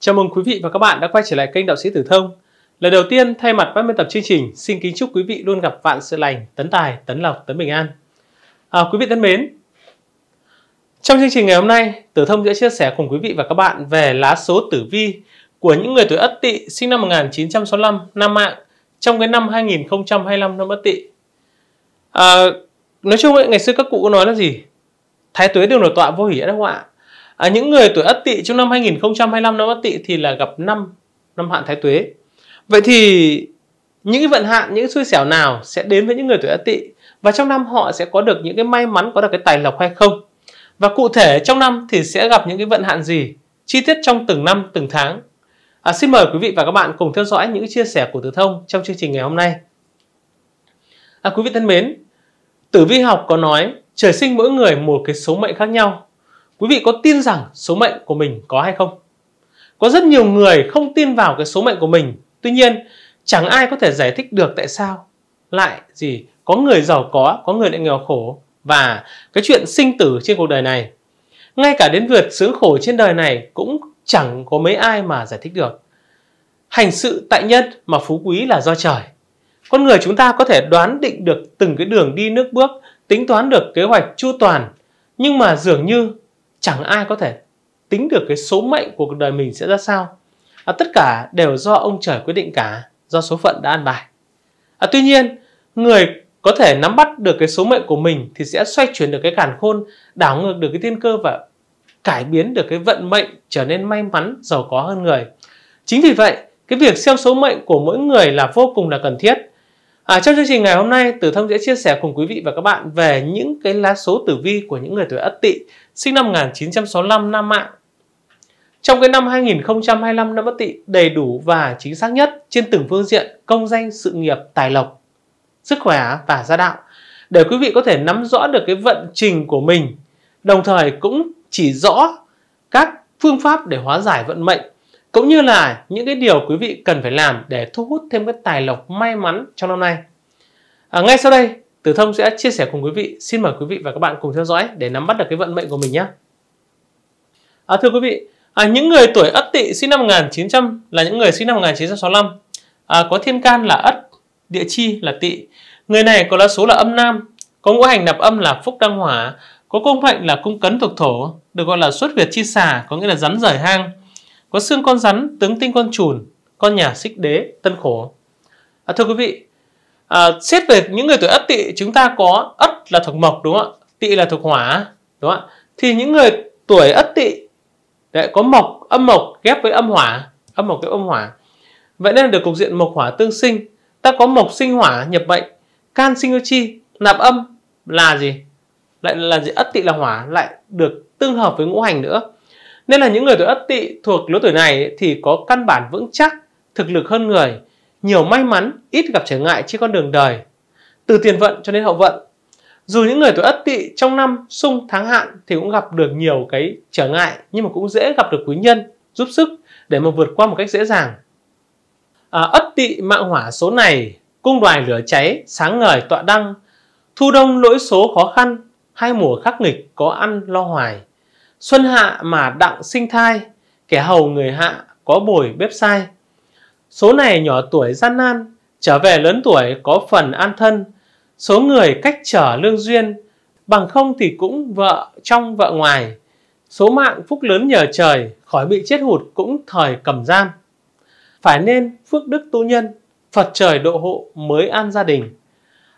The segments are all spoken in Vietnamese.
Chào mừng quý vị và các bạn đã quay trở lại kênh Đạo sĩ Tử Thông. Lần đầu tiên, thay mặt ban biên tập chương trình, xin kính chúc quý vị luôn gặp vạn sự lành, tấn tài, tấn lộc, tấn bình an. À, quý vị thân mến, trong chương trình ngày hôm nay, Tử Thông sẽ chia sẻ cùng quý vị và các bạn về lá số tử vi của những người tuổi Ất Tỵ sinh năm 1965 nam mạng trong cái năm 2025 năm Ất Tỵ. À, nói chung ấy, ngày xưa các cụ có nói là gì? Thái tuế đường nổi tọa vô hỷ đã không ạ? à, những người tuổi Ất Tỵ trong năm 2025 năm Ất Tỵ thì là gặp năm năm hạn Thái Tuế vậy thì những cái vận hạn những cái xui xẻo nào sẽ đến với những người tuổi Ất Tỵ và trong năm họ sẽ có được những cái may mắn có được cái tài lộc hay không và cụ thể trong năm thì sẽ gặp những cái vận hạn gì chi tiết trong từng năm từng tháng à, xin mời quý vị và các bạn cùng theo dõi những chia sẻ của Tử Thông trong chương trình ngày hôm nay à, quý vị thân mến Tử vi học có nói trời sinh mỗi người một cái số mệnh khác nhau Quý vị có tin rằng số mệnh của mình có hay không? Có rất nhiều người không tin vào cái số mệnh của mình. Tuy nhiên, chẳng ai có thể giải thích được tại sao lại gì có người giàu có, có người lại nghèo khổ và cái chuyện sinh tử trên cuộc đời này. Ngay cả đến vượt sướng khổ trên đời này cũng chẳng có mấy ai mà giải thích được. Hành sự tại nhân mà phú quý là do trời. Con người chúng ta có thể đoán định được từng cái đường đi nước bước, tính toán được kế hoạch chu toàn, nhưng mà dường như chẳng ai có thể tính được cái số mệnh của cuộc đời mình sẽ ra sao à, tất cả đều do ông trời quyết định cả do số phận đã an bài à, tuy nhiên người có thể nắm bắt được cái số mệnh của mình thì sẽ xoay chuyển được cái cản khôn đảo ngược được cái thiên cơ và cải biến được cái vận mệnh trở nên may mắn giàu có hơn người chính vì vậy cái việc xem số mệnh của mỗi người là vô cùng là cần thiết À, trong chương trình ngày hôm nay, Tử Thông sẽ chia sẻ cùng quý vị và các bạn về những cái lá số tử vi của những người tuổi Ất Tỵ sinh năm 1965 Nam Mạng. Trong cái năm 2025 năm Ất Tỵ đầy đủ và chính xác nhất trên từng phương diện công danh, sự nghiệp, tài lộc, sức khỏe và gia đạo để quý vị có thể nắm rõ được cái vận trình của mình đồng thời cũng chỉ rõ các phương pháp để hóa giải vận mệnh cũng như là những cái điều quý vị cần phải làm để thu hút thêm cái tài lộc may mắn trong năm nay. À, ngay sau đây, Tử Thông sẽ chia sẻ cùng quý vị. Xin mời quý vị và các bạn cùng theo dõi để nắm bắt được cái vận mệnh của mình nhé. À, thưa quý vị, à, những người tuổi Ất Tỵ sinh năm 1900 là những người sinh năm 1965 à, có thiên can là Ất, địa chi là Tỵ. Người này có lá số là âm nam, có ngũ hành nạp âm là Phúc Đăng Hỏa, có cung mệnh là cung cấn thuộc thổ, được gọi là xuất việt chi xả, có nghĩa là rắn rời hang có xương con rắn, tướng tinh con chùn, con nhà xích đế, tân khổ. À, thưa quý vị, à, xét về những người tuổi ất tỵ chúng ta có ất là thuộc mộc đúng không ạ? Tỵ là thuộc hỏa đúng không ạ? Thì những người tuổi ất tỵ đấy, có mộc, âm mộc ghép với âm hỏa, âm mộc ghép âm hỏa. Vậy nên được cục diện mộc hỏa tương sinh, ta có mộc sinh hỏa nhập mệnh, can sinh yêu chi, nạp âm là gì? Lại là gì? Ất tỵ là hỏa lại được tương hợp với ngũ hành nữa nên là những người tuổi ất tỵ thuộc lứa tuổi này thì có căn bản vững chắc, thực lực hơn người, nhiều may mắn, ít gặp trở ngại trên con đường đời, từ tiền vận cho đến hậu vận. Dù những người tuổi ất tỵ trong năm sung tháng hạn thì cũng gặp được nhiều cái trở ngại nhưng mà cũng dễ gặp được quý nhân giúp sức để mà vượt qua một cách dễ dàng. À, ất tỵ mạng hỏa số này, cung đoài lửa cháy, sáng ngời tọa đăng, thu đông lỗi số khó khăn, hai mùa khắc nghịch có ăn lo hoài Xuân hạ mà đặng sinh thai, kẻ hầu người hạ có bồi bếp sai. Số này nhỏ tuổi gian nan, trở về lớn tuổi có phần an thân. Số người cách trở lương duyên, bằng không thì cũng vợ trong vợ ngoài. Số mạng phúc lớn nhờ trời, khỏi bị chết hụt cũng thời cầm gian. Phải nên phước đức tu nhân, Phật trời độ hộ mới an gia đình.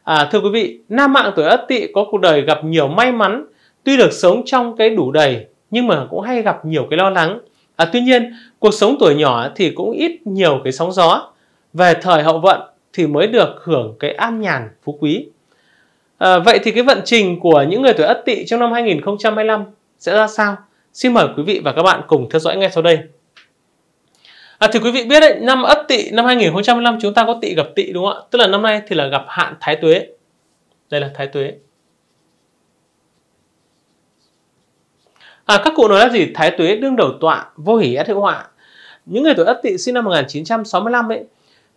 À, thưa quý vị, nam mạng tuổi Ất Tỵ có cuộc đời gặp nhiều may mắn, tuy được sống trong cái đủ đầy nhưng mà cũng hay gặp nhiều cái lo lắng à, tuy nhiên cuộc sống tuổi nhỏ thì cũng ít nhiều cái sóng gió về thời hậu vận thì mới được hưởng cái an nhàn phú quý à, vậy thì cái vận trình của những người tuổi ất tỵ trong năm 2025 sẽ ra sao xin mời quý vị và các bạn cùng theo dõi ngay sau đây À, thì quý vị biết đấy, năm Ất Tỵ năm 2025 chúng ta có Tỵ gặp Tỵ đúng không ạ? Tức là năm nay thì là gặp hạn Thái Tuế. Đây là Thái Tuế. À, các cụ nói là gì? Thái tuế đương đầu tọa, vô hỷ ất hữu họa. Những người tuổi ất tỵ sinh năm 1965 ấy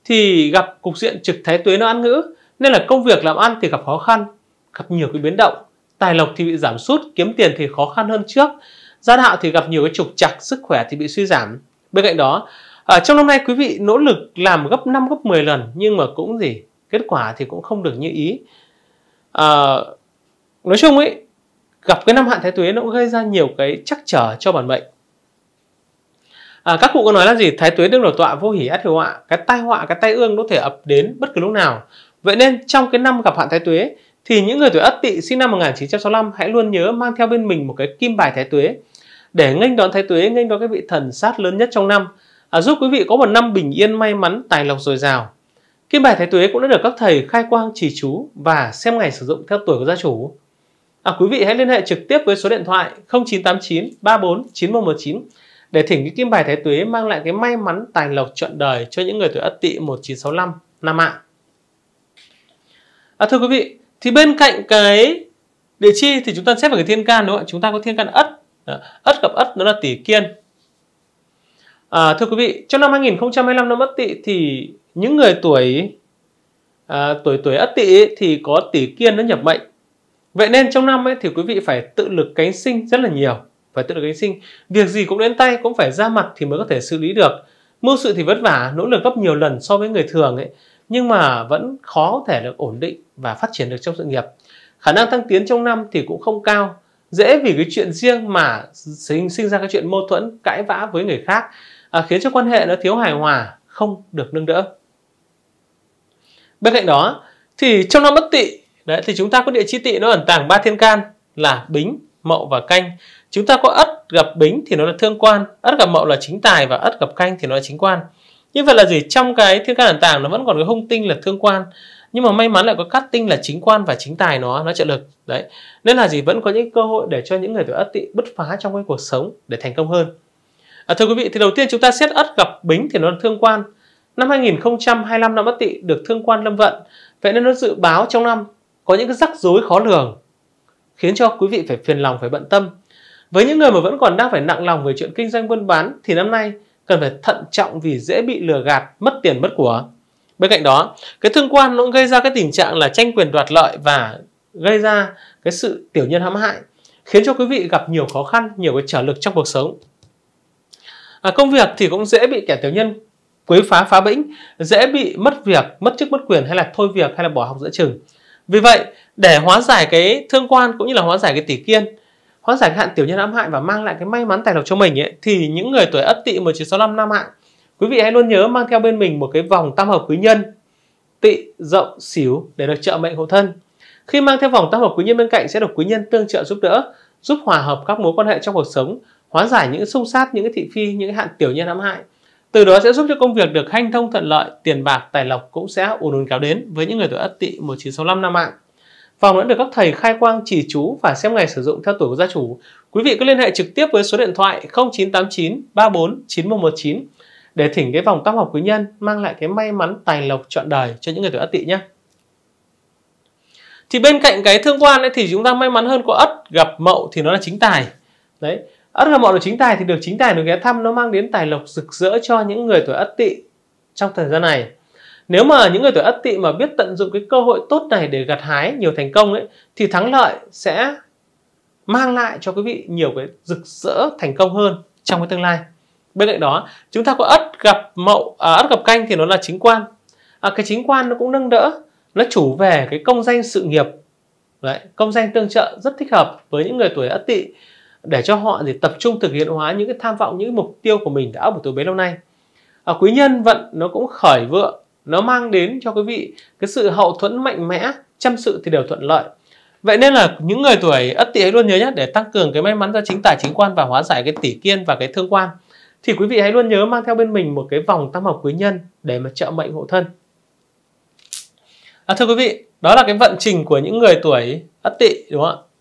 thì gặp cục diện trực thái tuế nó ăn ngữ nên là công việc làm ăn thì gặp khó khăn, gặp nhiều cái biến động, tài lộc thì bị giảm sút, kiếm tiền thì khó khăn hơn trước. gia đạo thì gặp nhiều cái trục trặc, sức khỏe thì bị suy giảm. Bên cạnh đó, à, trong năm nay quý vị nỗ lực làm gấp 5 gấp 10 lần nhưng mà cũng gì? Kết quả thì cũng không được như ý. À, nói chung ấy gặp cái năm hạn thái tuế nó cũng gây ra nhiều cái trắc trở cho bản mệnh à, các cụ có nói là gì thái tuế đương đầu tọa vô hỉ át hiệu họa cái tai họa cái tai ương có thể ập đến bất cứ lúc nào vậy nên trong cái năm gặp hạn thái tuế thì những người tuổi ất tỵ sinh năm 1965 hãy luôn nhớ mang theo bên mình một cái kim bài thái tuế để nghênh đón thái tuế nghênh đón cái vị thần sát lớn nhất trong năm à, giúp quý vị có một năm bình yên may mắn tài lộc dồi dào kim bài thái tuế cũng đã được các thầy khai quang trì chú và xem ngày sử dụng theo tuổi của gia chủ À, quý vị hãy liên hệ trực tiếp với số điện thoại 0989 34 9119 để thỉnh cái kim bài thái tuế mang lại cái may mắn tài lộc trọn đời cho những người tuổi Ất Tỵ 1965 năm ạ. À, thưa quý vị, thì bên cạnh cái địa chi thì chúng ta xét vào cái thiên can đúng không ạ? Chúng ta có thiên can Ất. ất gặp Ất nó là tỷ kiên. À, thưa quý vị, trong năm 2025 năm Ất Tỵ thì những người tuổi à, tuổi tuổi Ất Tỵ thì có tỷ kiên nó nhập mệnh Vậy nên trong năm ấy thì quý vị phải tự lực cánh sinh rất là nhiều, phải tự lực cánh sinh. Việc gì cũng đến tay cũng phải ra mặt thì mới có thể xử lý được. Mưu sự thì vất vả, nỗ lực gấp nhiều lần so với người thường ấy, nhưng mà vẫn khó có thể được ổn định và phát triển được trong sự nghiệp. Khả năng thăng tiến trong năm thì cũng không cao, dễ vì cái chuyện riêng mà sinh sinh ra cái chuyện mâu thuẫn, cãi vã với người khác, à, khiến cho quan hệ nó thiếu hài hòa, không được nâng đỡ. Bên cạnh đó thì trong năm bất tỵ đấy thì chúng ta có địa chi tị nó ẩn tàng ba thiên can là bính mậu và canh chúng ta có ất gặp bính thì nó là thương quan ất gặp mậu là chính tài và ất gặp canh thì nó là chính quan như vậy là gì trong cái thiên can ẩn tàng nó vẫn còn cái hung tinh là thương quan nhưng mà may mắn lại có cát tinh là chính quan và chính tài nó nó trợ lực đấy nên là gì vẫn có những cơ hội để cho những người tuổi ất tỵ bứt phá trong cái cuộc sống để thành công hơn à, thưa quý vị thì đầu tiên chúng ta xét ất gặp bính thì nó là thương quan năm 2025 năm ất tỵ được thương quan lâm vận vậy nên nó dự báo trong năm có những cái rắc rối khó lường khiến cho quý vị phải phiền lòng phải bận tâm với những người mà vẫn còn đang phải nặng lòng về chuyện kinh doanh buôn bán thì năm nay cần phải thận trọng vì dễ bị lừa gạt mất tiền mất của bên cạnh đó cái thương quan nó cũng gây ra cái tình trạng là tranh quyền đoạt lợi và gây ra cái sự tiểu nhân hãm hại khiến cho quý vị gặp nhiều khó khăn nhiều cái trở lực trong cuộc sống à, công việc thì cũng dễ bị kẻ tiểu nhân quấy phá phá bĩnh dễ bị mất việc mất chức mất quyền hay là thôi việc hay là bỏ học giữa chừng vì vậy, để hóa giải cái thương quan cũng như là hóa giải cái tỷ kiên, hóa giải cái hạn tiểu nhân ám hại và mang lại cái may mắn tài lộc cho mình ấy, thì những người tuổi ất tỵ 1965 năm hại, quý vị hãy luôn nhớ mang theo bên mình một cái vòng tam hợp quý nhân tỵ rộng xỉu để được trợ mệnh hộ thân. Khi mang theo vòng tam hợp quý nhân bên cạnh sẽ được quý nhân tương trợ giúp đỡ, giúp hòa hợp các mối quan hệ trong cuộc sống, hóa giải những xung sát, những cái thị phi, những cái hạn tiểu nhân ám hại từ đó sẽ giúp cho công việc được hanh thông thuận lợi, tiền bạc, tài lộc cũng sẽ ùn ùn kéo đến với những người tuổi Ất Tỵ 1965 năm mạng. Vòng đã được các thầy khai quang chỉ chú và xem ngày sử dụng theo tuổi của gia chủ. Quý vị cứ liên hệ trực tiếp với số điện thoại 0989 34 9119 để thỉnh cái vòng tam học quý nhân mang lại cái may mắn tài lộc trọn đời cho những người tuổi Ất Tỵ nhé. Thì bên cạnh cái thương quan ấy thì chúng ta may mắn hơn có Ất gặp Mậu thì nó là chính tài. Đấy, Ất gặp mộ được chính tài thì được chính tài được ghé thăm nó mang đến tài lộc rực rỡ cho những người tuổi Ất Tỵ trong thời gian này. Nếu mà những người tuổi Ất Tỵ mà biết tận dụng cái cơ hội tốt này để gặt hái nhiều thành công ấy thì thắng lợi sẽ mang lại cho quý vị nhiều cái rực rỡ thành công hơn trong cái tương lai. Bên cạnh đó, chúng ta có Ất gặp Mậu à, Ất gặp Canh thì nó là chính quan. À, cái chính quan nó cũng nâng đỡ, nó chủ về cái công danh sự nghiệp. Đấy, công danh tương trợ rất thích hợp với những người tuổi Ất Tỵ để cho họ thì tập trung thực hiện hóa những cái tham vọng những cái mục tiêu của mình đã ấp ở tuổi bấy lâu nay à, quý nhân vận nó cũng khởi vượng nó mang đến cho quý vị cái sự hậu thuẫn mạnh mẽ chăm sự thì đều thuận lợi vậy nên là những người tuổi ất tỵ hãy luôn nhớ nhé để tăng cường cái may mắn cho chính tài chính quan và hóa giải cái tỷ kiên và cái thương quan thì quý vị hãy luôn nhớ mang theo bên mình một cái vòng tam hợp quý nhân để mà trợ mệnh hộ thân à, thưa quý vị đó là cái vận trình của những người tuổi ất tỵ đúng không ạ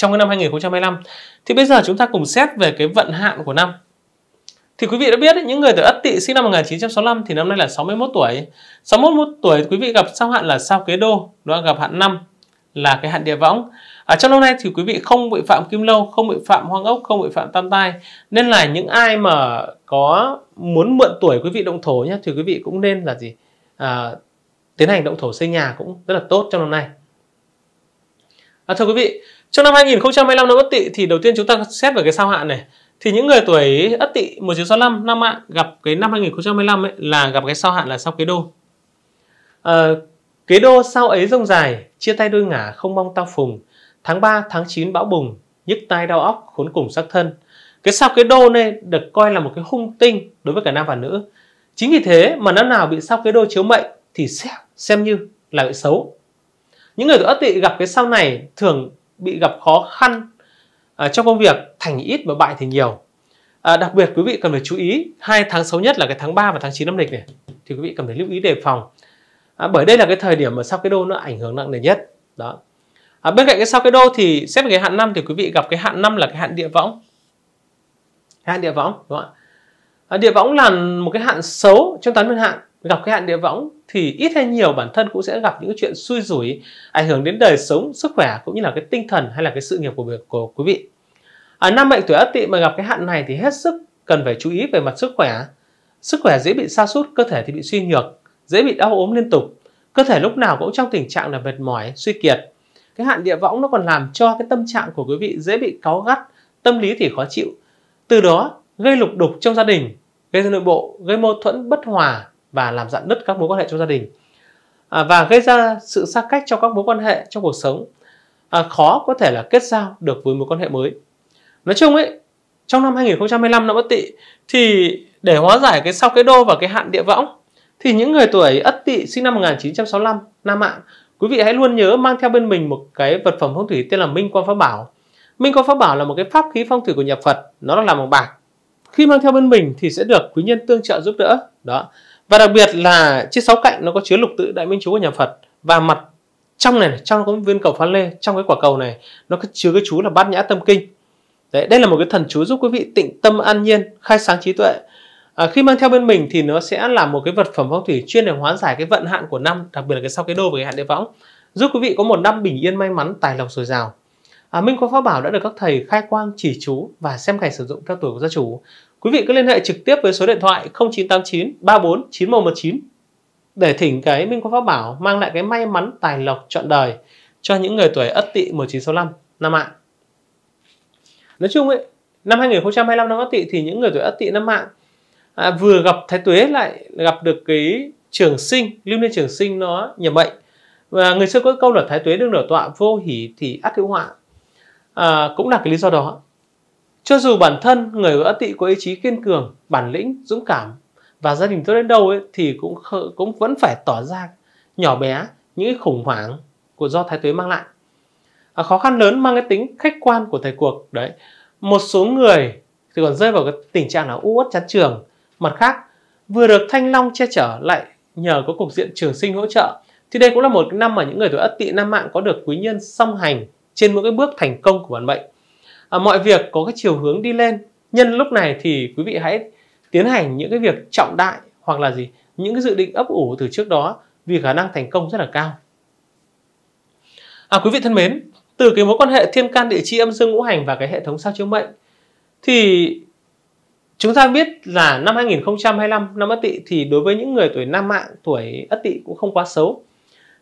trong cái năm 2025 thì bây giờ chúng ta cùng xét về cái vận hạn của năm thì quý vị đã biết những người từ Ất Tỵ sinh năm 1965 thì năm nay là 61 tuổi 61 tuổi quý vị gặp sao hạn là sao kế đô đó gặp hạn năm là cái hạn địa võng ở trong năm nay thì quý vị không bị phạm kim lâu không bị phạm hoang ốc không bị phạm tam tai nên là những ai mà có muốn mượn tuổi quý vị động thổ nhé thì quý vị cũng nên là gì à, tiến hành động thổ xây nhà cũng rất là tốt trong năm nay à, thưa quý vị trong năm 2025 năm Ất Tỵ thì đầu tiên chúng ta xét về cái sao hạn này. Thì những người tuổi Ất Tỵ 1965 năm hạn gặp cái năm 2025 ấy là gặp cái sao hạn là sao Kế Đô. À, kế Đô sao ấy rông dài, chia tay đôi ngả không mong tao phùng. Tháng 3, tháng 9 bão bùng, nhức tai đau óc, khốn cùng xác thân. Cái sao Kế Đô này được coi là một cái hung tinh đối với cả nam và nữ. Chính vì thế mà năm nào bị sao Kế Đô chiếu mệnh thì xem, xem như là bị xấu. Những người tuổi Ất Tỵ gặp cái sao này thường bị gặp khó khăn à, trong công việc thành ít và bại thì nhiều à, đặc biệt quý vị cần phải chú ý hai tháng xấu nhất là cái tháng 3 và tháng 9 năm lịch này thì quý vị cần phải lưu ý đề phòng à, bởi đây là cái thời điểm mà sao cái đô nó ảnh hưởng nặng nề nhất đó à, bên cạnh cái sao cái đô thì xét về cái hạn năm thì quý vị gặp cái hạn năm là cái hạn địa võng hạn địa võng đúng không ạ à, địa võng là một cái hạn xấu trong toán nguyên hạn gặp cái hạn địa võng thì ít hay nhiều bản thân cũng sẽ gặp những chuyện xui rủi ảnh hưởng đến đời sống sức khỏe cũng như là cái tinh thần hay là cái sự nghiệp của của quý vị à, năm mệnh tuổi ất tỵ mà gặp cái hạn này thì hết sức cần phải chú ý về mặt sức khỏe sức khỏe dễ bị sa sút cơ thể thì bị suy nhược dễ bị đau ốm liên tục cơ thể lúc nào cũng trong tình trạng là mệt mỏi suy kiệt cái hạn địa võng nó còn làm cho cái tâm trạng của quý vị dễ bị cáu gắt tâm lý thì khó chịu từ đó gây lục đục trong gia đình gây nội bộ gây mâu thuẫn bất hòa và làm dạn nứt các mối quan hệ trong gia đình à, và gây ra sự xa cách trong các mối quan hệ trong cuộc sống à, khó có thể là kết giao được với mối quan hệ mới nói chung ấy trong năm 2025 năm Ất Tỵ thì để hóa giải cái sau cái đô và cái hạn địa võng thì những người tuổi Ất Tỵ sinh năm 1965 Nam mạng quý vị hãy luôn nhớ mang theo bên mình một cái vật phẩm phong thủy tên là Minh Quan Pháp Bảo Minh Quan Pháp Bảo là một cái pháp khí phong thủy của nhà Phật nó là làm bằng bạc khi mang theo bên mình thì sẽ được quý nhân tương trợ giúp đỡ đó và đặc biệt là chiếc sáu cạnh nó có chứa lục tự đại minh chú của nhà Phật và mặt trong này, này trong có viên cầu phán lê trong cái quả cầu này nó có chứa cái chú là bát nhã tâm kinh Đấy, đây là một cái thần chú giúp quý vị tịnh tâm an nhiên, khai sáng trí tuệ. À, khi mang theo bên mình thì nó sẽ là một cái vật phẩm phong thủy chuyên để hóa giải cái vận hạn của năm, đặc biệt là cái sau cái đô và cái hạn địa võng, giúp quý vị có một năm bình yên may mắn, tài lộc dồi dào. À, Minh có pháp bảo đã được các thầy khai quang chỉ chú và xem cảnh sử dụng theo tuổi của gia chủ. Quý vị cứ liên hệ trực tiếp với số điện thoại 0989 34 9119 để thỉnh cái Minh Quang Pháp Bảo mang lại cái may mắn tài lộc trọn đời cho những người tuổi Ất Tỵ 1965 năm ạ. Nói chung ấy, năm 2025 năm Ất Tỵ thì những người tuổi Ất Tỵ năm mạng à, vừa gặp Thái Tuế lại gặp được cái trường sinh, lưu niên trường sinh nó nhập bệnh. Và người xưa có câu là Thái Tuế đương nở tọa vô hỷ thì ác hữu họa. À, cũng là cái lý do đó cho dù bản thân người võ tị có ý chí kiên cường, bản lĩnh, dũng cảm và gia đình tốt đến đâu ấy, thì cũng cũng vẫn phải tỏ ra nhỏ bé những khủng hoảng của do thái tuế mang lại. À, khó khăn lớn mang cái tính khách quan của thời cuộc đấy. Một số người thì còn rơi vào cái tình trạng là u uất chán trường. Mặt khác, vừa được Thanh Long che chở lại nhờ có cục diện trường sinh hỗ trợ thì đây cũng là một năm mà những người tuổi ất tỵ nam mạng có được quý nhân song hành trên mỗi cái bước thành công của bản mệnh à, mọi việc có cái chiều hướng đi lên nhân lúc này thì quý vị hãy tiến hành những cái việc trọng đại hoặc là gì những cái dự định ấp ủ từ trước đó vì khả năng thành công rất là cao à, quý vị thân mến từ cái mối quan hệ thiên can địa chi âm dương ngũ hành và cái hệ thống sao chiếu mệnh thì chúng ta biết là năm 2025 năm Ất Tỵ thì đối với những người tuổi nam mạng tuổi Ất Tỵ cũng không quá xấu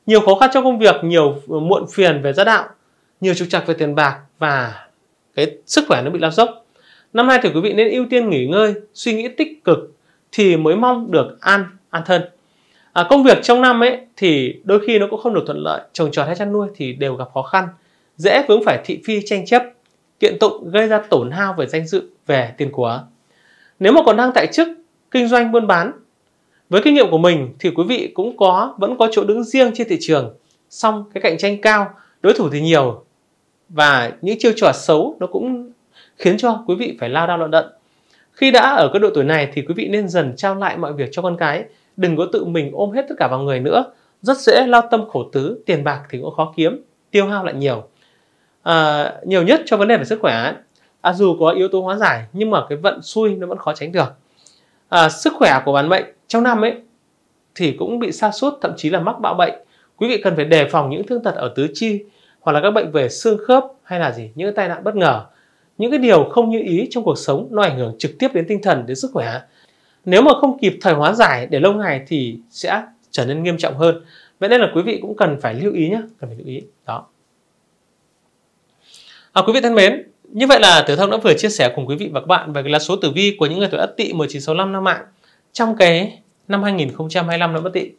nhiều khó khăn trong công việc nhiều ờ, muộn phiền về gia đạo nhiều trục trặc về tiền bạc và cái sức khỏe nó bị lao dốc năm nay thì quý vị nên ưu tiên nghỉ ngơi suy nghĩ tích cực thì mới mong được an an thân à, công việc trong năm ấy thì đôi khi nó cũng không được thuận lợi trồng trọt hay chăn nuôi thì đều gặp khó khăn dễ vướng phải thị phi tranh chấp kiện tụng gây ra tổn hao về danh dự về tiền của nếu mà còn đang tại chức kinh doanh buôn bán với kinh nghiệm của mình thì quý vị cũng có vẫn có chỗ đứng riêng trên thị trường song cái cạnh tranh cao đối thủ thì nhiều và những chiêu trò xấu nó cũng khiến cho quý vị phải lao đao loạn đận khi đã ở cái độ tuổi này thì quý vị nên dần trao lại mọi việc cho con cái đừng có tự mình ôm hết tất cả vào người nữa rất dễ lao tâm khổ tứ tiền bạc thì cũng khó kiếm tiêu hao lại nhiều à, nhiều nhất cho vấn đề về sức khỏe à, dù có yếu tố hóa giải nhưng mà cái vận xui nó vẫn khó tránh được à, sức khỏe của bản mệnh trong năm ấy thì cũng bị sa sút thậm chí là mắc bạo bệnh quý vị cần phải đề phòng những thương tật ở tứ chi hoặc là các bệnh về xương khớp hay là gì những tai nạn bất ngờ những cái điều không như ý trong cuộc sống nó ảnh hưởng trực tiếp đến tinh thần đến sức khỏe nếu mà không kịp thời hóa giải để lâu ngày thì sẽ trở nên nghiêm trọng hơn vậy nên là quý vị cũng cần phải lưu ý nhé cần phải lưu ý đó à, quý vị thân mến như vậy là Tử Thông đã vừa chia sẻ cùng quý vị và các bạn về cái lá số tử vi của những người tuổi Ất Tỵ 1965 năm mạng trong cái năm 2025 năm Ất Tỵ.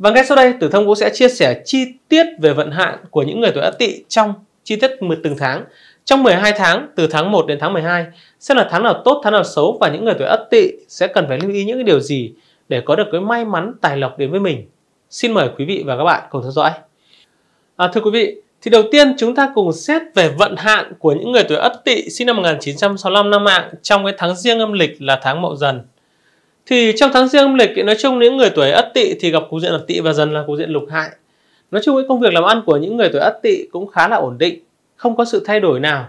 Và ngay sau đây, Tử Thông cũng sẽ chia sẻ chi tiết về vận hạn của những người tuổi Ất Tỵ trong chi tiết từng tháng. Trong 12 tháng, từ tháng 1 đến tháng 12, sẽ là tháng nào tốt, tháng nào xấu và những người tuổi Ất Tỵ sẽ cần phải lưu ý những điều gì để có được cái may mắn tài lộc đến với mình. Xin mời quý vị và các bạn cùng theo dõi. À, thưa quý vị, thì đầu tiên chúng ta cùng xét về vận hạn của những người tuổi Ất Tỵ sinh năm 1965 năm mạng trong cái tháng riêng âm lịch là tháng Mậu Dần thì trong tháng riêng âm lịch nói chung những người tuổi ất tỵ thì gặp cục diện lập tỵ và dần là cục diện lục hại nói chung cái công việc làm ăn của những người tuổi ất tỵ cũng khá là ổn định không có sự thay đổi nào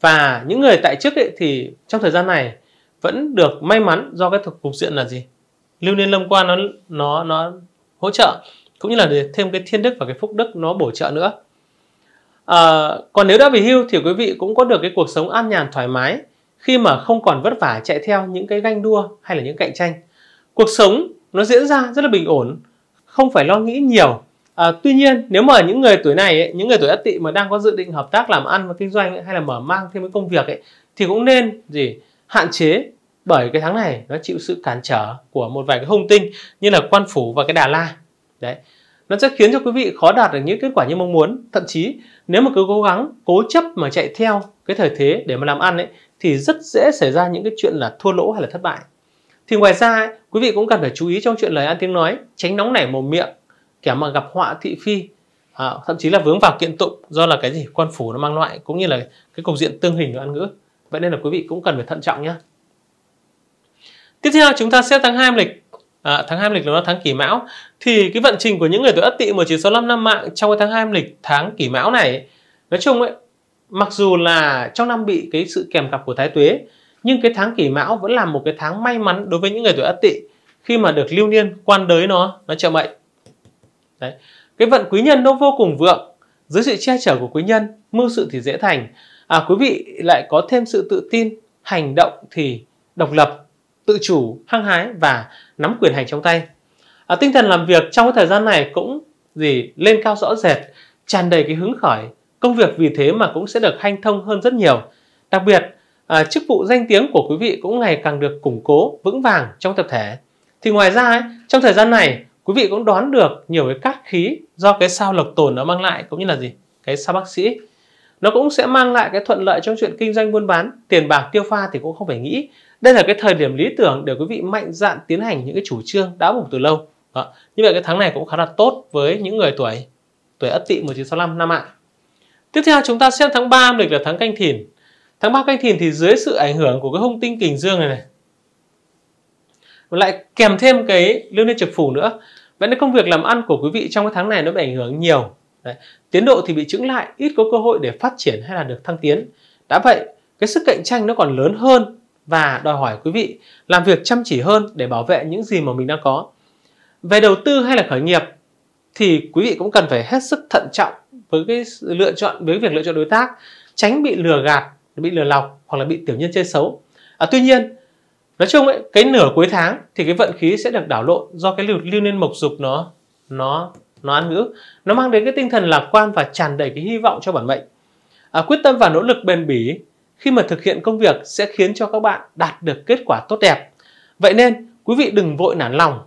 và những người tại chức thì trong thời gian này vẫn được may mắn do cái thực cục diện là gì lưu niên lâm quan nó nó nó hỗ trợ cũng như là để thêm cái thiên đức và cái phúc đức nó bổ trợ nữa à, còn nếu đã về hưu thì quý vị cũng có được cái cuộc sống an nhàn thoải mái khi mà không còn vất vả chạy theo những cái ganh đua hay là những cạnh tranh cuộc sống nó diễn ra rất là bình ổn không phải lo nghĩ nhiều à, tuy nhiên nếu mà những người tuổi này ấy, những người tuổi ất tỵ mà đang có dự định hợp tác làm ăn và kinh doanh ấy, hay là mở mang thêm cái công việc ấy thì cũng nên gì hạn chế bởi cái tháng này nó chịu sự cản trở của một vài cái hung tinh như là quan phủ và cái đà la đấy nó sẽ khiến cho quý vị khó đạt được những kết quả như mong muốn thậm chí nếu mà cứ cố gắng cố chấp mà chạy theo cái thời thế để mà làm ăn ấy thì rất dễ xảy ra những cái chuyện là thua lỗ hay là thất bại thì ngoài ra quý vị cũng cần phải chú ý trong chuyện lời ăn tiếng nói tránh nóng nảy mồm miệng kẻ mà gặp họa thị phi à, thậm chí là vướng vào kiện tụng do là cái gì quan phủ nó mang loại cũng như là cái cục diện tương hình của ăn ngữ vậy nên là quý vị cũng cần phải thận trọng nhé tiếp theo chúng ta xét tháng 2 lịch à, tháng 2 lịch là tháng kỷ mão thì cái vận trình của những người tuổi ất tỵ 1965 năm mạng trong cái tháng 2 lịch tháng kỷ mão này nói chung ấy mặc dù là trong năm bị cái sự kèm cặp của thái tuế nhưng cái tháng kỷ mão vẫn là một cái tháng may mắn đối với những người tuổi ất tỵ khi mà được lưu niên quan đới nó nó trợ mệnh đấy cái vận quý nhân nó vô cùng vượng dưới sự che chở của quý nhân mưu sự thì dễ thành à, quý vị lại có thêm sự tự tin hành động thì độc lập tự chủ hăng hái và nắm quyền hành trong tay à, tinh thần làm việc trong cái thời gian này cũng gì lên cao rõ rệt tràn đầy cái hứng khởi Công việc vì thế mà cũng sẽ được hanh thông hơn rất nhiều. Đặc biệt, à, chức vụ danh tiếng của quý vị cũng ngày càng được củng cố vững vàng trong tập thể. Thì ngoài ra, ấy, trong thời gian này, quý vị cũng đoán được nhiều cái các khí do cái sao lộc tồn nó mang lại cũng như là gì? Cái sao bác sĩ. Nó cũng sẽ mang lại cái thuận lợi trong chuyện kinh doanh buôn bán, tiền bạc tiêu pha thì cũng không phải nghĩ. Đây là cái thời điểm lý tưởng để quý vị mạnh dạn tiến hành những cái chủ trương đã bụng từ lâu. Đó. Như vậy cái tháng này cũng khá là tốt với những người tuổi tuổi Ất Tỵ 1965 năm ạ. Tiếp theo chúng ta xem tháng 3 âm lịch là tháng canh thìn. Tháng 3 canh thìn thì dưới sự ảnh hưởng của cái hung tinh kình dương này này. Lại kèm thêm cái lưu niên trực phủ nữa. Vậy nên công việc làm ăn của quý vị trong cái tháng này nó bị ảnh hưởng nhiều. Đấy. Tiến độ thì bị chững lại, ít có cơ hội để phát triển hay là được thăng tiến. Đã vậy, cái sức cạnh tranh nó còn lớn hơn và đòi hỏi quý vị làm việc chăm chỉ hơn để bảo vệ những gì mà mình đang có. Về đầu tư hay là khởi nghiệp thì quý vị cũng cần phải hết sức thận trọng với cái lựa chọn với việc lựa chọn đối tác tránh bị lừa gạt bị lừa lọc hoặc là bị tiểu nhân chơi xấu à, tuy nhiên nói chung ấy cái nửa cuối tháng thì cái vận khí sẽ được đảo lộn do cái lưu lưu niên mộc dục nó nó nó ăn ngữ nó mang đến cái tinh thần lạc quan và tràn đầy cái hy vọng cho bản mệnh à, quyết tâm và nỗ lực bền bỉ khi mà thực hiện công việc sẽ khiến cho các bạn đạt được kết quả tốt đẹp vậy nên quý vị đừng vội nản lòng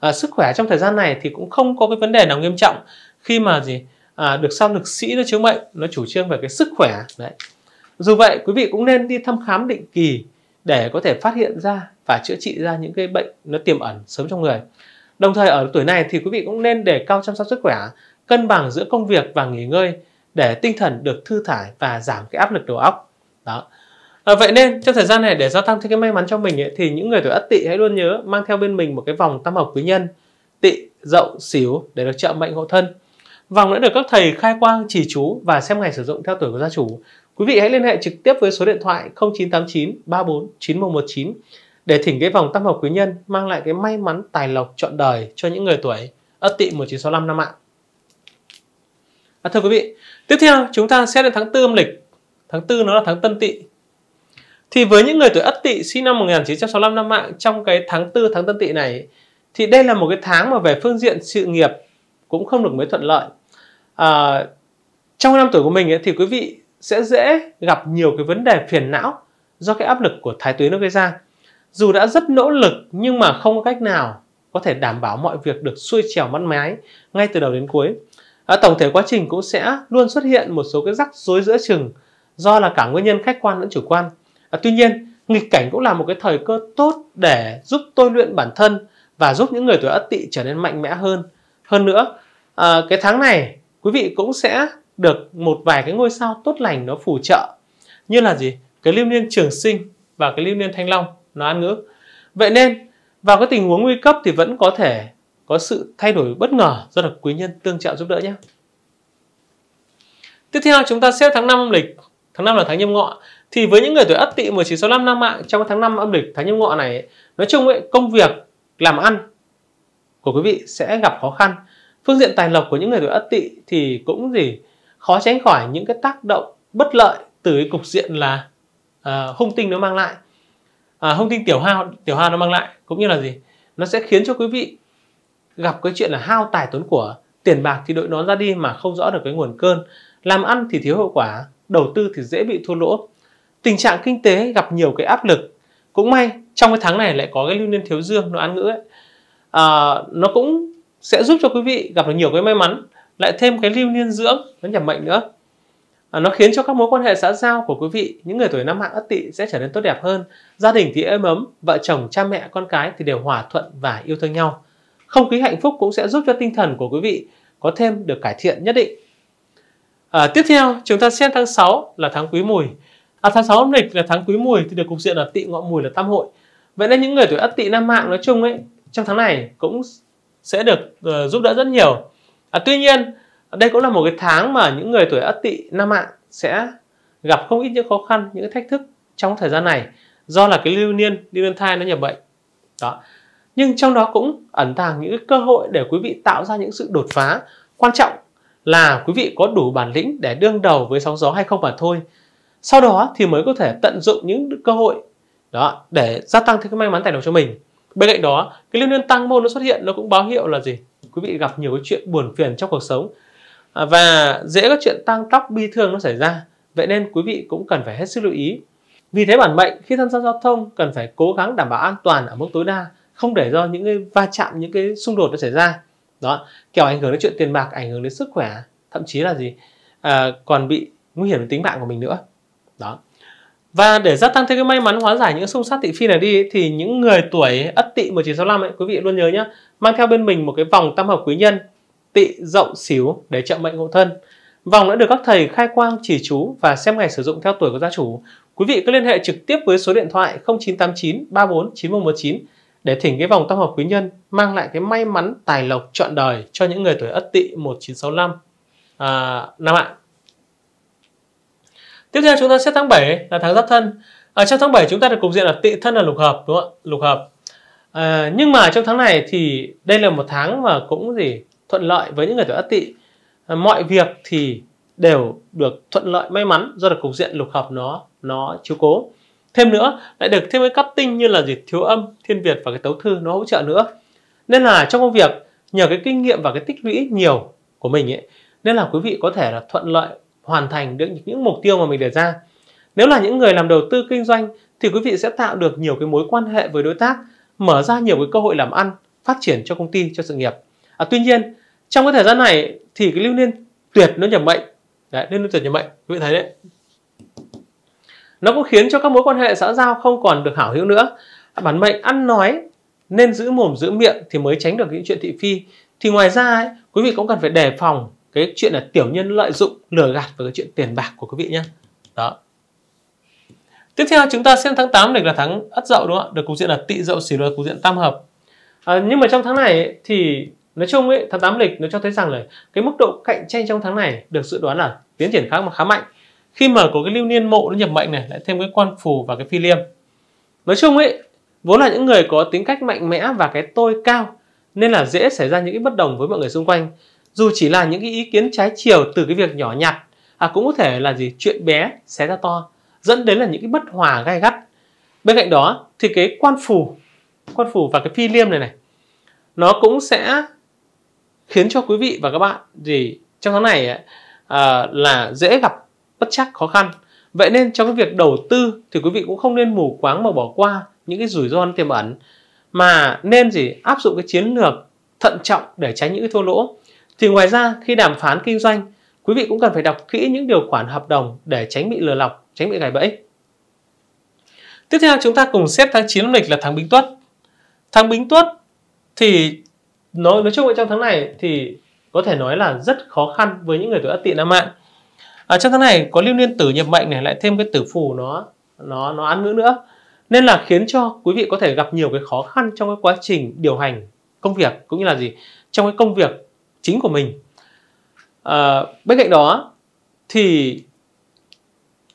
à, sức khỏe trong thời gian này thì cũng không có cái vấn đề nào nghiêm trọng khi mà gì à, được sau lực sĩ nó chiếu mệnh nó chủ trương về cái sức khỏe đấy dù vậy quý vị cũng nên đi thăm khám định kỳ để có thể phát hiện ra và chữa trị ra những cái bệnh nó tiềm ẩn sớm trong người đồng thời ở tuổi này thì quý vị cũng nên để cao chăm sóc sức khỏe cân bằng giữa công việc và nghỉ ngơi để tinh thần được thư thải và giảm cái áp lực đầu óc đó à, vậy nên trong thời gian này để gia tăng thêm cái may mắn cho mình ấy, thì những người tuổi ất tỵ hãy luôn nhớ mang theo bên mình một cái vòng tam hợp quý nhân tỵ dậu xỉu để được trợ mệnh hộ thân Vòng đã được các thầy khai quang chỉ chú và xem ngày sử dụng theo tuổi của gia chủ. Quý vị hãy liên hệ trực tiếp với số điện thoại 0989 34 9119 để thỉnh cái vòng tam hợp quý nhân mang lại cái may mắn tài lộc trọn đời cho những người tuổi Ất Tỵ 1965 năm ạ. À, thưa quý vị, tiếp theo chúng ta sẽ đến tháng tư âm lịch. Tháng tư nó là tháng Tân Tỵ. Thì với những người tuổi Ất Tỵ sinh năm 1965 năm mạng trong cái tháng tư tháng Tân Tỵ này thì đây là một cái tháng mà về phương diện sự nghiệp cũng không được mấy thuận lợi à, trong năm tuổi của mình ấy, thì quý vị sẽ dễ gặp nhiều cái vấn đề phiền não do cái áp lực của thái tuyến nó gây ra dù đã rất nỗ lực nhưng mà không có cách nào có thể đảm bảo mọi việc được xuôi trèo mắt mái ngay từ đầu đến cuối à, tổng thể quá trình cũng sẽ luôn xuất hiện một số cái rắc rối giữa chừng do là cả nguyên nhân khách quan lẫn chủ quan à, tuy nhiên nghịch cảnh cũng là một cái thời cơ tốt để giúp tôi luyện bản thân và giúp những người tuổi ất tỵ trở nên mạnh mẽ hơn hơn nữa à, cái tháng này quý vị cũng sẽ được một vài cái ngôi sao tốt lành nó phù trợ như là gì cái lưu niên trường sinh và cái lưu niên thanh long nó ăn ngữ vậy nên vào cái tình huống nguy cấp thì vẫn có thể có sự thay đổi bất ngờ do là quý nhân tương trợ giúp đỡ nhé tiếp theo chúng ta xếp tháng 5 âm lịch tháng 5 là tháng nhâm ngọ thì với những người tuổi ất tỵ 1965 năm mạng trong tháng 5 âm lịch tháng nhâm ngọ này nói chung ấy, công việc làm ăn của quý vị sẽ gặp khó khăn phương diện tài lộc của những người tuổi ất tỵ thì cũng gì khó tránh khỏi những cái tác động bất lợi từ cái cục diện là à, hung tinh nó mang lại à, hung tinh tiểu hao tiểu hao nó mang lại cũng như là gì nó sẽ khiến cho quý vị gặp cái chuyện là hao tài tốn của tiền bạc thì đội nó ra đi mà không rõ được cái nguồn cơn làm ăn thì thiếu hiệu quả đầu tư thì dễ bị thua lỗ tình trạng kinh tế gặp nhiều cái áp lực cũng may trong cái tháng này lại có cái lưu niên thiếu dương nó ăn ngữ ấy à, nó cũng sẽ giúp cho quý vị gặp được nhiều cái may mắn lại thêm cái lưu niên dưỡng nó nhập mệnh nữa à, nó khiến cho các mối quan hệ xã giao của quý vị những người tuổi năm hạng ất tỵ sẽ trở nên tốt đẹp hơn gia đình thì êm ấm vợ chồng cha mẹ con cái thì đều hòa thuận và yêu thương nhau không khí hạnh phúc cũng sẽ giúp cho tinh thần của quý vị có thêm được cải thiện nhất định à, tiếp theo chúng ta xem tháng 6 là tháng quý mùi à, tháng 6 âm lịch là tháng quý mùi thì được cục diện là tỵ ngọ mùi là tam hội vậy nên những người tuổi ất tỵ nam mạng nói chung ấy trong tháng này cũng sẽ được uh, giúp đỡ rất nhiều à, tuy nhiên đây cũng là một cái tháng mà những người tuổi ất tỵ nam mạng sẽ gặp không ít những khó khăn những thách thức trong thời gian này do là cái lưu niên lưu bên thai nó nhập bệnh đó nhưng trong đó cũng ẩn tàng những cơ hội để quý vị tạo ra những sự đột phá quan trọng là quý vị có đủ bản lĩnh để đương đầu với sóng gió hay không mà thôi sau đó thì mới có thể tận dụng những cơ hội đó để gia tăng thêm cái may mắn tài lộc cho mình bên cạnh đó cái liên liên tăng môn nó xuất hiện nó cũng báo hiệu là gì quý vị gặp nhiều cái chuyện buồn phiền trong cuộc sống à, và dễ có chuyện tăng tóc bi thương nó xảy ra vậy nên quý vị cũng cần phải hết sức lưu ý vì thế bản mệnh khi tham gia giao thông cần phải cố gắng đảm bảo an toàn ở mức tối đa không để do những cái va chạm những cái xung đột nó xảy ra đó kẻo ảnh hưởng đến chuyện tiền bạc ảnh hưởng đến sức khỏe thậm chí là gì à, còn bị nguy hiểm đến tính mạng của mình nữa đó và để gia tăng thêm cái may mắn hóa giải những xung sát thị phi này đi thì những người tuổi Ất Tỵ 1965 ấy, quý vị luôn nhớ nhé, mang theo bên mình một cái vòng tam hợp quý nhân Tỵ rộng xíu để trợ mệnh hộ thân. Vòng đã được các thầy khai quang chỉ chú và xem ngày sử dụng theo tuổi của gia chủ. Quý vị cứ liên hệ trực tiếp với số điện thoại 0989 34 9119 để thỉnh cái vòng tam hợp quý nhân mang lại cái may mắn tài lộc trọn đời cho những người tuổi Ất Tỵ 1965. À, Nam ạ. Tiếp theo chúng ta xét tháng 7 là tháng giáp thân. Ở trong tháng 7 chúng ta được cục diện là tị thân là lục hợp đúng không ạ? Lục hợp. À, nhưng mà trong tháng này thì đây là một tháng mà cũng gì thuận lợi với những người tuổi ất tỵ. À, mọi việc thì đều được thuận lợi may mắn do được cục diện lục hợp nó nó chiếu cố. Thêm nữa lại được thêm cái cắt tinh như là gì thiếu âm, thiên việt và cái tấu thư nó hỗ trợ nữa. Nên là trong công việc nhờ cái kinh nghiệm và cái tích lũy nhiều của mình ấy nên là quý vị có thể là thuận lợi hoàn thành được những mục tiêu mà mình đề ra. Nếu là những người làm đầu tư kinh doanh thì quý vị sẽ tạo được nhiều cái mối quan hệ với đối tác, mở ra nhiều cái cơ hội làm ăn, phát triển cho công ty, cho sự nghiệp. À, tuy nhiên, trong cái thời gian này thì cái lưu niên tuyệt nó nhập mệnh. Đấy, lưu niên tuyệt nhập mệnh, quý vị thấy đấy. Nó cũng khiến cho các mối quan hệ xã giao không còn được hảo hữu nữa. À, bản mệnh ăn nói nên giữ mồm giữ miệng thì mới tránh được những chuyện thị phi. Thì ngoài ra ấy, quý vị cũng cần phải đề phòng cái chuyện là tiểu nhân lợi dụng lừa gạt vào cái chuyện tiền bạc của quý vị nhé đó tiếp theo chúng ta xem tháng 8 này là tháng ất dậu đúng không ạ được cục diện là tị dậu xỉu là cục diện tam hợp à, nhưng mà trong tháng này ấy, thì nói chung ấy, tháng 8 lịch nó cho thấy rằng là cái mức độ cạnh tranh trong tháng này được dự đoán là tiến triển khá mà khá mạnh khi mà có cái lưu niên mộ nó nhập mệnh này lại thêm cái quan phù và cái phi liêm nói chung ấy vốn là những người có tính cách mạnh mẽ và cái tôi cao nên là dễ xảy ra những cái bất đồng với mọi người xung quanh dù chỉ là những cái ý kiến trái chiều từ cái việc nhỏ nhặt à, cũng có thể là gì chuyện bé xé ra to dẫn đến là những cái bất hòa gai gắt bên cạnh đó thì cái quan phủ quan phủ và cái phi liêm này này nó cũng sẽ khiến cho quý vị và các bạn gì trong tháng này à, là dễ gặp bất chắc khó khăn vậy nên trong cái việc đầu tư thì quý vị cũng không nên mù quáng mà bỏ qua những cái rủi ro tiềm ẩn mà nên gì áp dụng cái chiến lược thận trọng để tránh những cái thua lỗ thì ngoài ra khi đàm phán kinh doanh, quý vị cũng cần phải đọc kỹ những điều khoản hợp đồng để tránh bị lừa lọc, tránh bị gài bẫy. Tiếp theo chúng ta cùng xếp tháng 9 âm lịch là tháng Bính Tuất. Tháng Bính Tuất thì nói nói chung ở trong tháng này thì có thể nói là rất khó khăn với những người tuổi Ất Tỵ Nam Mạng. À, trong tháng này có lưu niên tử nhập mệnh này lại thêm cái tử phù nó nó nó ăn ngữ nữa nên là khiến cho quý vị có thể gặp nhiều cái khó khăn trong cái quá trình điều hành công việc cũng như là gì trong cái công việc chính của mình à, bên cạnh đó thì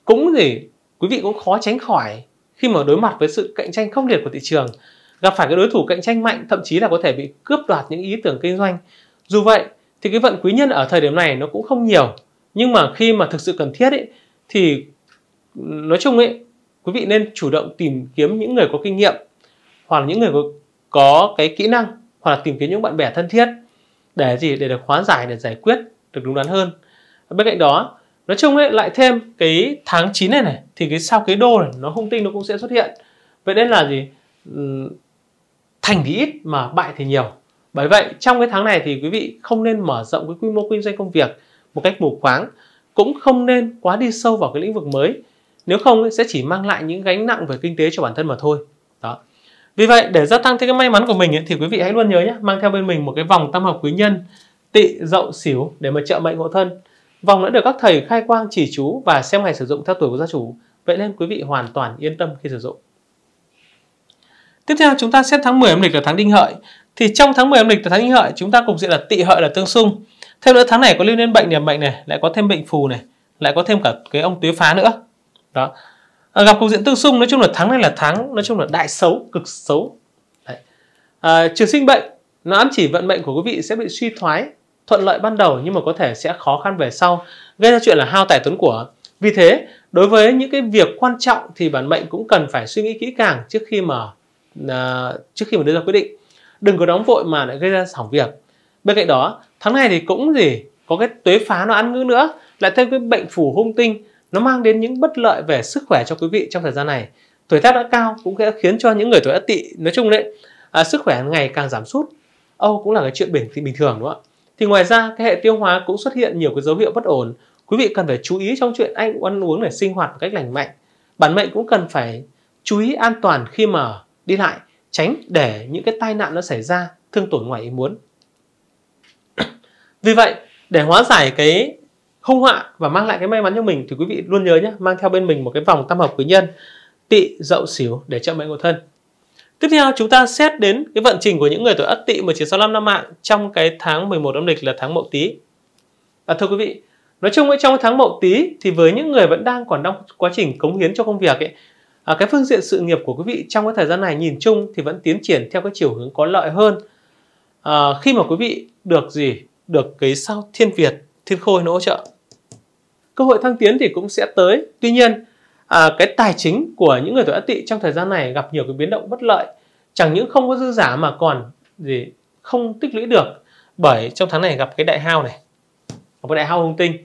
cũng gì quý vị cũng khó tránh khỏi khi mà đối mặt với sự cạnh tranh khốc liệt của thị trường gặp phải cái đối thủ cạnh tranh mạnh thậm chí là có thể bị cướp đoạt những ý tưởng kinh doanh dù vậy thì cái vận quý nhân ở thời điểm này nó cũng không nhiều nhưng mà khi mà thực sự cần thiết ấy, thì nói chung ấy quý vị nên chủ động tìm kiếm những người có kinh nghiệm hoặc là những người có, có cái kỹ năng hoặc là tìm kiếm những bạn bè thân thiết để gì để được hóa giải để giải quyết được đúng đắn hơn bên cạnh đó nói chung ấy lại thêm cái tháng 9 này này thì cái sao cái đô này nó hung tinh nó cũng sẽ xuất hiện vậy nên là gì thành thì ít mà bại thì nhiều bởi vậy trong cái tháng này thì quý vị không nên mở rộng cái quy mô kinh doanh công việc một cách mù quáng cũng không nên quá đi sâu vào cái lĩnh vực mới nếu không ấy sẽ chỉ mang lại những gánh nặng về kinh tế cho bản thân mà thôi đó vì vậy để gia tăng thêm cái may mắn của mình ấy, thì quý vị hãy luôn nhớ nhé, mang theo bên mình một cái vòng tam hợp quý nhân, tị, dậu, xỉu để mà trợ mệnh ngộ thân. Vòng đã được các thầy khai quang chỉ chú và xem ngày sử dụng theo tuổi của gia chủ. Vậy nên quý vị hoàn toàn yên tâm khi sử dụng. Tiếp theo chúng ta xét tháng 10 âm lịch là tháng đinh hợi. Thì trong tháng 10 âm lịch là tháng đinh hợi, chúng ta cùng diện là tị hợi là tương xung. Thêm nữa tháng này có liên niên bệnh điểm bệnh này, lại có thêm bệnh phù này, lại có thêm cả cái ông tuế phá nữa. Đó à, gặp cục diện tương xung nói chung là tháng này là tháng nói chung là đại xấu cực xấu Đấy. À, trường sinh bệnh nó ám chỉ vận mệnh của quý vị sẽ bị suy thoái thuận lợi ban đầu nhưng mà có thể sẽ khó khăn về sau gây ra chuyện là hao tài tốn của vì thế đối với những cái việc quan trọng thì bản mệnh cũng cần phải suy nghĩ kỹ càng trước khi mà à, trước khi mà đưa ra quyết định đừng có đóng vội mà lại gây ra hỏng việc bên cạnh đó tháng này thì cũng gì có cái tuế phá nó ăn ngữ nữa lại thêm cái bệnh phủ hung tinh nó mang đến những bất lợi về sức khỏe cho quý vị trong thời gian này tuổi tác đã cao cũng sẽ khiến cho những người tuổi ất tỵ nói chung đấy à, sức khỏe ngày càng giảm sút âu cũng là cái chuyện bình bình thường đúng không ạ thì ngoài ra cái hệ tiêu hóa cũng xuất hiện nhiều cái dấu hiệu bất ổn quý vị cần phải chú ý trong chuyện anh ăn uống để sinh hoạt một cách lành mạnh bản mệnh cũng cần phải chú ý an toàn khi mà đi lại tránh để những cái tai nạn nó xảy ra thương tổn ngoài ý muốn vì vậy để hóa giải cái hung họa và mang lại cái may mắn cho mình thì quý vị luôn nhớ nhé mang theo bên mình một cái vòng tam hợp quý nhân tị dậu xỉu để trợ mệnh của thân tiếp theo chúng ta xét đến cái vận trình của những người tuổi ất tỵ 1965 năm mạng trong cái tháng 11 âm lịch là tháng mậu tý và thưa quý vị nói chung ở trong tháng mậu tý thì với những người vẫn đang còn trong quá trình cống hiến cho công việc ấy À, cái phương diện sự nghiệp của quý vị trong cái thời gian này nhìn chung thì vẫn tiến triển theo cái chiều hướng có lợi hơn à, khi mà quý vị được gì được cái sao thiên việt thiên khôi nó hỗ trợ cơ hội thăng tiến thì cũng sẽ tới tuy nhiên à, cái tài chính của những người tuổi ất tỵ trong thời gian này gặp nhiều cái biến động bất lợi chẳng những không có dư giả mà còn gì không tích lũy được bởi trong tháng này gặp cái đại hao này gặp cái đại hao hung tinh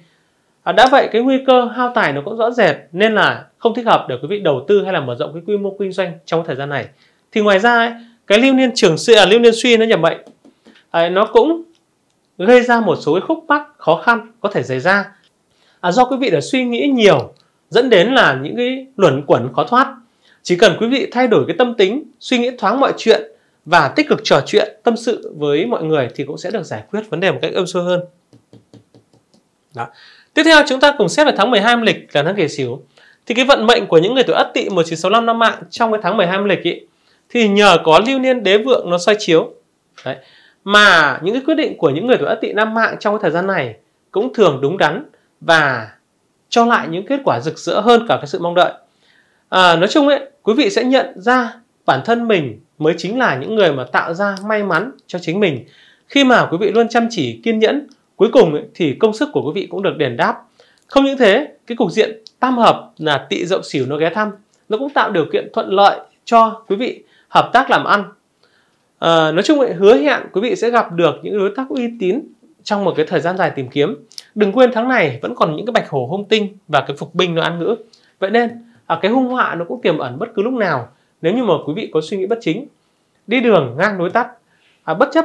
à, đã vậy cái nguy cơ hao tài nó cũng rõ rệt nên là không thích hợp để quý vị đầu tư hay là mở rộng cái quy mô kinh doanh trong thời gian này thì ngoài ra ấy, cái lưu niên trường suy à, lưu niên suy nó nhập mệnh à, nó cũng gây ra một số cái khúc mắc khó khăn có thể xảy ra à, do quý vị đã suy nghĩ nhiều dẫn đến là những cái luẩn quẩn khó thoát chỉ cần quý vị thay đổi cái tâm tính suy nghĩ thoáng mọi chuyện và tích cực trò chuyện tâm sự với mọi người thì cũng sẽ được giải quyết vấn đề một cách êm xuôi hơn đó. tiếp theo chúng ta cùng xét về tháng 12 âm lịch là tháng kỷ sửu thì cái vận mệnh của những người tuổi ất tỵ 1965 năm mạng trong cái tháng 12 âm lịch ý, thì nhờ có lưu niên đế vượng nó soi chiếu Đấy. mà những cái quyết định của những người tuổi ất tỵ năm mạng trong cái thời gian này cũng thường đúng đắn và cho lại những kết quả rực rỡ hơn cả cái sự mong đợi à, nói chung ấy quý vị sẽ nhận ra bản thân mình mới chính là những người mà tạo ra may mắn cho chính mình khi mà quý vị luôn chăm chỉ kiên nhẫn cuối cùng ấy, thì công sức của quý vị cũng được đền đáp không những thế cái cục diện tam hợp là tị dậu xỉu nó ghé thăm nó cũng tạo điều kiện thuận lợi cho quý vị hợp tác làm ăn à, nói chung ấy, hứa hẹn quý vị sẽ gặp được những đối tác uy tín trong một cái thời gian dài tìm kiếm đừng quên tháng này vẫn còn những cái bạch hổ hung tinh và cái phục binh nó ăn ngữ vậy nên à, cái hung họa nó cũng tiềm ẩn bất cứ lúc nào nếu như mà quý vị có suy nghĩ bất chính đi đường ngang núi tắt à, bất chấp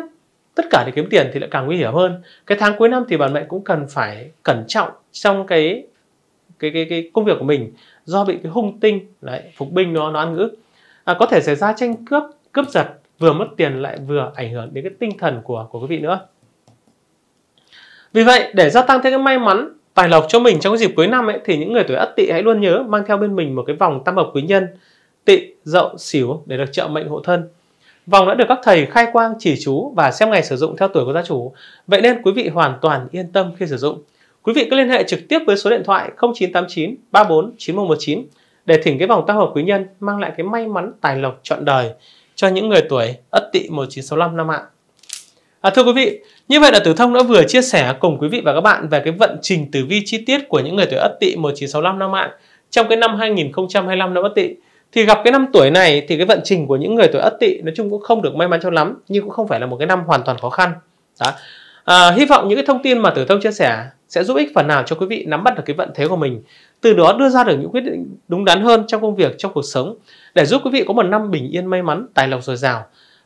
tất cả để kiếm tiền thì lại càng nguy hiểm hơn cái tháng cuối năm thì bản mệnh cũng cần phải cẩn trọng trong cái cái cái, cái công việc của mình do bị cái hung tinh đấy, phục binh nó nó ăn ngữ à, có thể xảy ra tranh cướp cướp giật vừa mất tiền lại vừa ảnh hưởng đến cái tinh thần của của quý vị nữa vì vậy, để gia tăng thêm cái may mắn, tài lộc cho mình trong cái dịp cuối năm ấy, thì những người tuổi Ất Tỵ hãy luôn nhớ mang theo bên mình một cái vòng tam hợp quý nhân Tỵ, Dậu, Sửu để được trợ mệnh hộ thân. Vòng đã được các thầy khai quang chỉ chú và xem ngày sử dụng theo tuổi của gia chủ. Vậy nên quý vị hoàn toàn yên tâm khi sử dụng. Quý vị cứ liên hệ trực tiếp với số điện thoại 0989 34 9119 để thỉnh cái vòng tam hợp quý nhân mang lại cái may mắn tài lộc trọn đời cho những người tuổi Ất Tỵ 1965 năm ạ. À, thưa quý vị, như vậy là Tử Thông đã vừa chia sẻ cùng quý vị và các bạn về cái vận trình tử vi chi tiết của những người tuổi Ất Tỵ 1965 năm mạng trong cái năm 2025 năm Ất Tỵ. Thì gặp cái năm tuổi này thì cái vận trình của những người tuổi Ất Tỵ nói chung cũng không được may mắn cho lắm nhưng cũng không phải là một cái năm hoàn toàn khó khăn. Đó. À, hy vọng những cái thông tin mà Tử Thông chia sẻ sẽ giúp ích phần nào cho quý vị nắm bắt được cái vận thế của mình, từ đó đưa ra được những quyết định đúng đắn hơn trong công việc, trong cuộc sống để giúp quý vị có một năm bình yên may mắn, tài lộc dồi dào.